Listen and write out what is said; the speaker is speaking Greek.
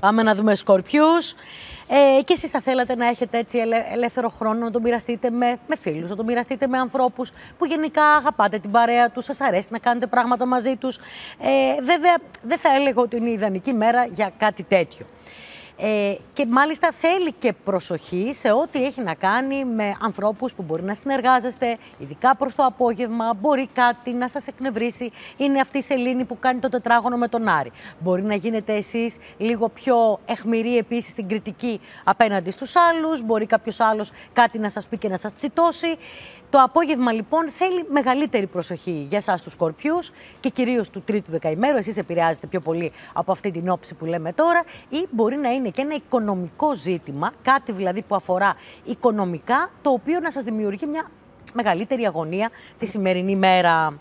Πάμε να δούμε σκορπιούς. Ε, και εσείς θα θέλατε να έχετε έτσι ελεύθερο χρόνο να τον μοιραστείτε με, με φίλους, να τον μοιραστείτε με ανθρώπους που γενικά αγαπάτε την παρέα τους, σας αρέσει να κάνετε πράγματα μαζί τους. Ε, βέβαια, δεν θα έλεγα ότι είναι η ιδανική μέρα για κάτι τέτοιο. Ε, και μάλιστα θέλει και προσοχή σε ό,τι έχει να κάνει με ανθρώπους που μπορεί να συνεργάζεστε, ειδικά προς το απόγευμα, μπορεί κάτι να σας εκνευρίσει. Είναι αυτή η σελήνη που κάνει το τετράγωνο με τον Άρη. Μπορεί να γίνετε εσείς λίγο πιο εχμηροί επίσης στην κριτική απέναντι στους άλλους, μπορεί κάποιος άλλος κάτι να σας πει και να σας τσιτώσει. Το απόγευμα λοιπόν θέλει μεγαλύτερη προσοχή για εσά τους Σκορπιούς και κυρίως του τρίτου δεκαημέρου. Εσείς επηρεάζετε πιο πολύ από αυτή την όψη που λέμε τώρα, ή μπορεί να είναι και ένα οικονομικό ζήτημα, κάτι δηλαδή που αφορά οικονομικά, το οποίο να σας δημιουργεί μια μεγαλύτερη αγωνία τη σημερινή μέρα.